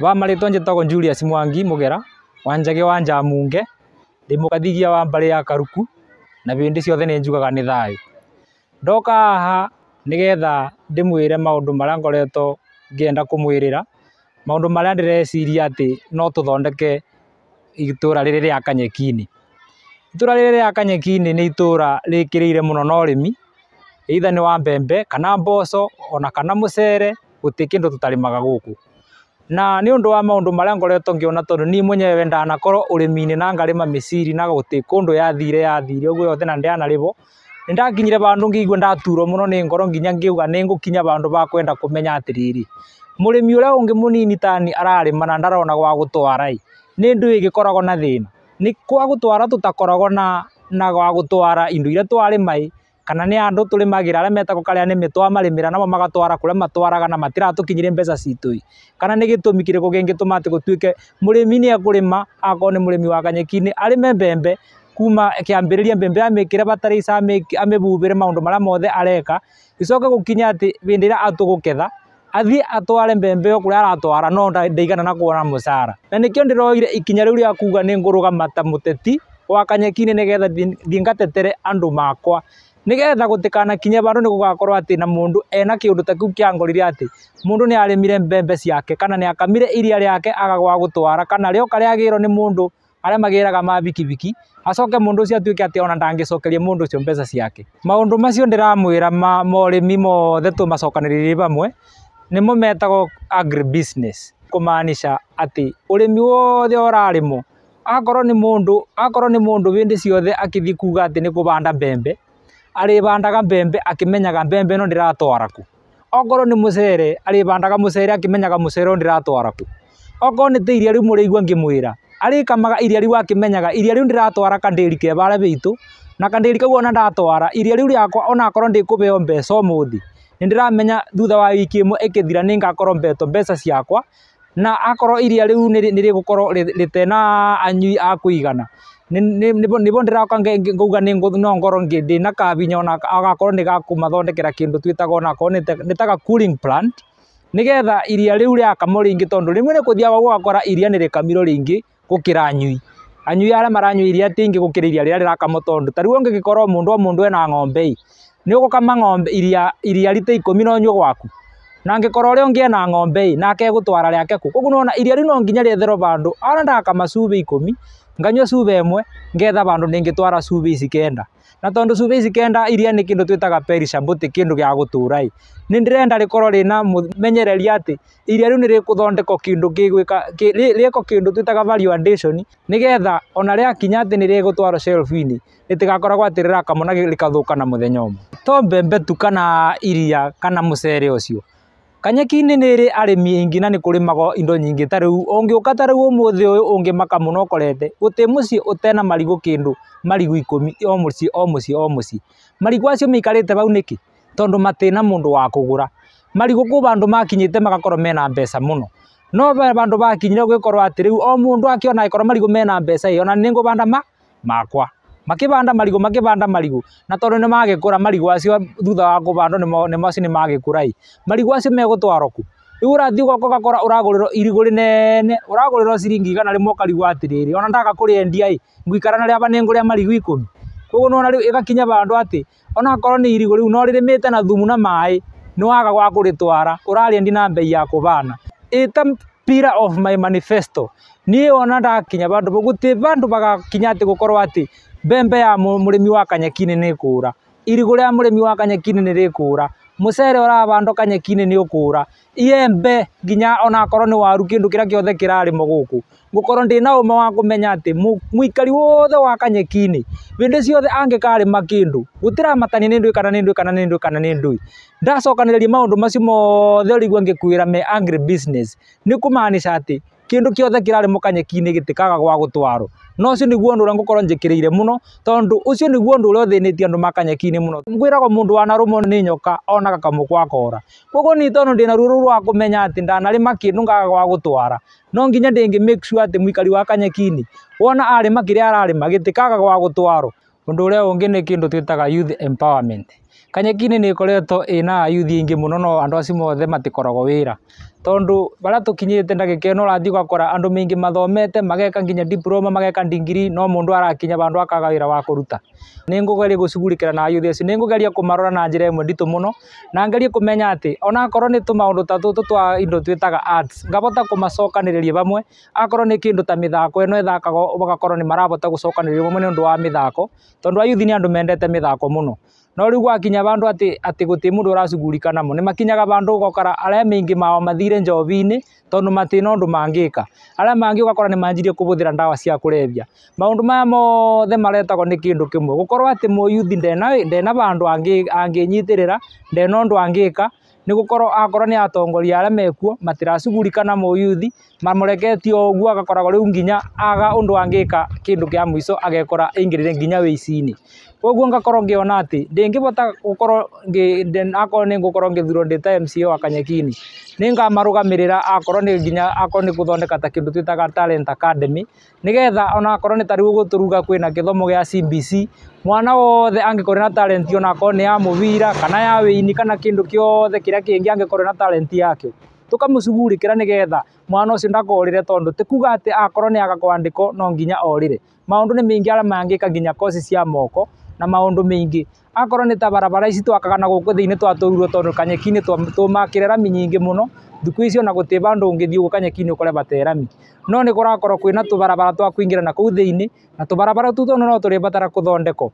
wa maritwa njitagwo Julius Mwangi Mugera wanjage Njage wa Njamunge ndi mukathigia wa mbari ya Karuku na bindi ciothe ni njugaga ni thayu ndoka ha nigetha ndimwire maundu maria ngoretwo ngienda kumwirira maundu maria ndireciria ati no tuthondeke itura riri ria kanyekini itura riri ria kanyekini ni itura rikirire muno na urimi either ni wa mbembe kana mboco ona kana mucere guti kindu tutarimaga guku na nä å ndå wa maå ndå marä a ngoretwo ngä ona tondå niä mwenyewe ndanakorwo å rä mi-inä na ngarä ma mä ciri na gå tä kå ndå yathire yathire å guo yothe na ndänarä bo nä ndakinyire bandå ngä igua ndaturwo ngoro nginya ngä uga nä ngå kinya bandå bakwenda kå menya atä rä rä tani ararä na ndarona gwa gå twara nä ndå gä koragwo na thä na nä kwa gå twara na na gwa gå indo iria twarä kana ni andu tå rä magä ra arä a metagwo karä a namo magatwara kure matwaraga na matira tukinyire mbeza mbeca kana ni gitumikire tå mi kä rä kå gä ngä tå ma atä wa kanyeki-inä arä me mbembe kuma kiambiriria mbembe amä batari re bataraica amä mara mothe areka gä gukinya ati bindira atä athi atware mbembe ä yo kå aratwara no ndaigana na kuona musara na nä kä o ikinya riu u kuga ni ngå rå gama wa kanyeki-inä nä andu makwa nigetha gutikana kinye bandu ni gugakorwo ati na mundu ena kiundu ta kiu kiangorire ati mundu ni arimire mbembe ciake kana ni akamire iria riake agagwa gutwara kana rioka riagirwo ni mundu aria magiraga ma bikibiki acoke mundu ucio atuike ati ona ndangicokerie mundu ucio mbeca ciake maundu macio ndiramwira ma morimi mothe tumacokaniririe hamwe nimo metagwo agribusiness kumaanisha ati urimi wothe urarimwo akorwo ni mundu akorwo ni mundu hindi ciothe akithi kuga ati ni kubanda mbembe aribandaga mbembe akimenyaga mbembe no ndiratwara ku okorwo ni mucere aribandaga mucere akimenyaga mucere no ndiratwara ku okorwo ni te iria riu murigwa ngimwira arikamaga iria riu akimenyaga iria riu ndiratwara kandiri ke bare bitu na kandiri kau ona ndatwara iria riu riakwa ona akorwo ndikubeo mbeca umuthi nindiramenya thutha wa wiki imwe ikithira ningakorwo mbeto mbeca ciakwa na akorwo iria riu nirigukorwo ritena anyui a kuigana nibo ndiraoka ngauga no ngorwo ndina kabinya ona agakorwo ni gakumathondekera kindu twitaga ona akorwo ni ta ga cooling plant nigetha iria riu riakamwo ringi tondu rimwe nikuthiaga gugakora iria nirikamirwo ringi gukira anyui anyui aria maranyua iria tingi gukira iria riria rirakamwo tondu ta riu ungigikorwo mundu o mundu ena ng'ombe ni ugukama ng'ombe iria iria rita ikumi na unyue gwaku na ngikora uria ngiena ng'ombe na ke gutwara riake ku koguo nona iria ri no nginya rietherwo bandu ona ndaka cuba ikumi nganyua cuba emwe ngetha bandu ningitwara cuba ici kenda na tondu cuba ici kenda iria ni kindu twitaga perisha buti kindu gya guturai ni ndirenda rikorwo rina menyereria ati iria riu ni rikuthondekwo kindu kigwika rieko kindu twitaga value addition ni getha ona riakinya ati ni rigutwarwo shelf-ini ritigakoragwo ati rirakamwo na rikathuka na muthenya umwe to mbembe tu kana iria kana mucere ucio kanyeki-inĩ nĩ ĩrĩ arĩmi aingĩ na nĩ kũrĩmagwo indo nyingĩ ta rĩu ũngĩũka ta rĩu ũmũthĩ ũyũ ũngĩmaka mũno ũkorete gũtĩ mũciĩ ũtena marigũ kĩndũ marigũ ikũmi o mũciĩ o mũciĩ o mũciĩ marigũ acio maikarĩte bau nĩkĩ tondũ matĩna mũndũ wa kũgũra marigũ kũ bandũ makinyĩte magakorwo mena mbeca mũno no bandũ makinyire gũgĩkorwo atĩ rĩu o mũndũ akĩona agĩkorwo marigũ mena mbeca ĩyo ona nĩ ngũbanda ma makwa makibanda marigu makibanda marigu na tondu ni magikura marigu acio thutha wa kubandwo ni macio ni magikura marigu acio megutwarwo riu urathii gwako gakora uragurirwo irigu rinene uragurirwo ciringi igana rimwe ũkarigwo atirĩrĩ ona ndaga kũrĩendia ĩ ngũikara narĩa ba nĩngũrĩa marigu ikũmi koguo nona riu ĩgakinya bandũ atĩ ona akorwo nĩ irigu riu no rĩrĩmĩte na thumu na maĩ nĩ waga gwa kũrĩtwara ũrarĩendia na mbei ya kũbana ĩta pillar of my manifesto niĩ ona ndakinya bandũ gũtĩ bandũ bagakinya atĩ gũkorwo atĩ mbembe ya murimi wa kanyekini ni ikura irigu ria murimi wa kanyekini ni rikura mucere urahandwo kanyekini ni ukura iembe nginya ona akorwo ni waru kindu kiria giothe kirarimo guku ngukorwo ndina uma wa kumenya ati muikari wothe wa kanyekini hindi ciothe angikarima kindu gutiramatania ni ndui kana ni ndui kana ni ndui kana ni ndui ndacokaniriria maundu macio mothe urigua ngikwira me agribusiness ni kumaanisha ati kindu kiothe kirari mukanyeki-ini gitikaga gwa gutwaro no ucio niguo undu ra ngukoro njikiriire muno tondu ucio ni niguo undu uria uthinitie andu makanyeki-ini muno ngwiragwo mundu wanarumwo ni nyoka onaga kamukwa kora koguo ni tondu ndina ruru rwa kumenya ati ndanarima makindu ngaga gwa gutwara no nginya ndingi make sure ati muikari wa kanyeki-ini wona ari kiria ararima gitikaga gwa gutwaro undu uria ungi ni kindu twitaga youth empowerment kanyeki ni nä ina ayuthi ingi mũno no andũ acio mothe matikoragwo wĩra tondå barä a tå no rathi rathiä andu mingi mathomete mageka nginya diploma mageka ndigiri no mundu ndå arakinya bandu akaga wira wa kuruta ni nä gucugurikira na ayuthi acio nä ngå na njä ra ä mwe nditå må na ngerie kumenya ati ona onakorwo ni tå maå ndå ta tå twa indo twitaga arts ngabota kå macokanä rä bamwe akorwo ni kindu ta mithako thako ithakago no ni marabota gå cokanä bamwe ni undu wa mithako tondu ayuthi ni andu mendete mithako muno no rä u gwakinya atä gå tä må ndå å racugurika namo nä makinyaga bandu ugokora aria mingi mao mathire njobi-inä tondå matä na å ndå mangä ka arä a mangä å gakora nä manjirie kå thä ra ndawa cia kå rebia maå ndå maya mothe maretagwo nä kä ndå ni kindu kimwe gukorwo ati muyuthi ndena bandå angä nyitä rä ra ndena å ndå angä ka nä gå korwo akorwo nä atongoria arä a mekuo matiracugurikana må yuthi mamåreketie å guo agakoragwo rä u nginya aga å ndå angä ka kä ndå kä a må ico agekora ngä rä re nginya wä ici koguo ngakorwo ngä ona atä ndä ngä bota gåkorwo akorwo nä ngå korwo ngä thurwo ndä ta mco akanyeki nä ngamarå gamä rä ra akorwo nä nginya akorwo nä gå thondeka ta kä ndå twä taga talent academy nä getha ona akorwo nä tarä u gå tå ruga kwä na gä thomo gä a cbc mwana wothe angikorwo na talent ona akorwo nä ya må bira kana ya wä kana kä ndå kä othe kä rä a kä ngä angä na talent yake tå kamå cugurä kä ra nä getha mwana å cio ndakorä re tondå tä atä akorwo nä agakwandä ko no nginya orä re maå nä mä ingä ara mangä ka nginya koci cia moko na maundu maingi akorwo nä ta barabara ici twakaga na gå kå thä inä twatå rirwo tondå kanyeki tå makä rera minyingä må no thiku icio ona guti bandu ungithii guka nyekini ukore baterami no ni kurakorwo kwina tubarabara twa kuingira na kuu thiini na tubarabara tu tuno no turibatara kuthondekwo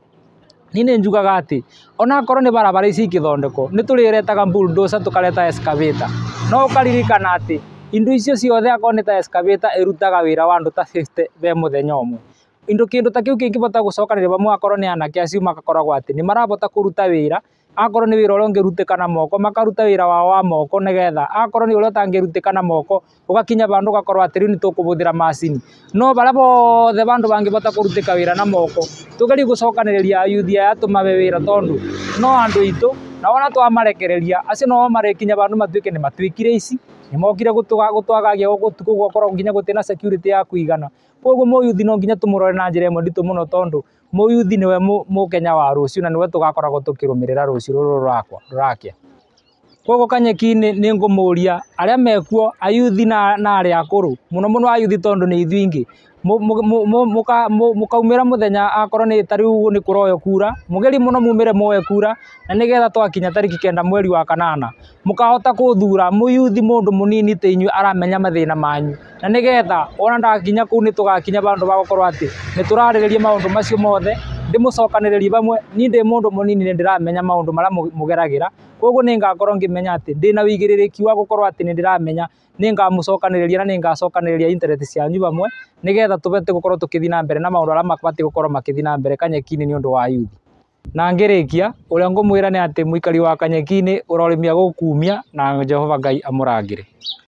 ni ni njugaga ati ona korwo ni barabara ici ikithondekwo ni turiretaga bulldozer tukareta eskaveta no ukaririkana ati indo icio ciothe akorwo ni ta excavator irutaga wira wa andu ta 50 ve muthenya umwe indo kindu ta kiu kingibota gucokanira vamwe akorwo ni anake acio magakoragwo ati ni marabota kuruta wira akorwo nä wä ra å rä ngä na moko makaruta wä ra wao wa moko nä getha akorwo nä å rä a å tangä na moko å gakinya bandå gakorwo atä rä u nä tå kå hå thä ra macini no barä a bothe bandå bangä bota kå rutä ka wä ra na moko tå geri gå cokanä rä ria ayuthi aya tå wä ra tondå no andå aitå na wona twamarekereria acio no marä kinya bandå matuä ke nä matuä kire ici nimokire gutwaga guku gutuku gwakorwo nginya gutina security ya kuigana koguo muyuthi no nginya tumurore na njira imwe nditu muno tondu we niwe mukenya wa rucio na niwe tugakoragwo tukirumirira rucio ruru rwakwa rurakia koguo kanyeki-inĩ nĩ ngũmũria arĩa mekuo ayuthi na aria akũrũ muno muno ayuthi tondu ni ithuĩ mukaumira muthenya akorwo ni tariu ni kuroyo kura mugeri muno mumire moye kura na nigetha twakinya tariki kenda mweri wa kanana mukahota kuthura muyuthi mundu munini tinyu aramenya mathina manyu na nigetha ona ndakinya kuu ni tugakinya bandu bagukorwo ati ni turaririria maundu macio mothe ndimucokaniririe bamwe ni ndi mundu munini ni ndiramenya maundu maria mugeragira koguo ni ngakorwo ngimenya ati ndi na wigiririki wa gukorwo ati ni ndiramenya ni ngamucokaniriria na ni ngacokanĩrĩria interest cianyu bamwe nigetha tubete gukorwo tukithii na mbere na maundu aria mabatiĩ gukorwo makithii na mbere kanyeki-inĩ ni undu wa yuthi na ngĩrĩkia ũrĩa ngumwira ni ati muikari wa kanyeki-inĩ ũrorĩmia gũkumia na Jehova Ngai amũrangĩre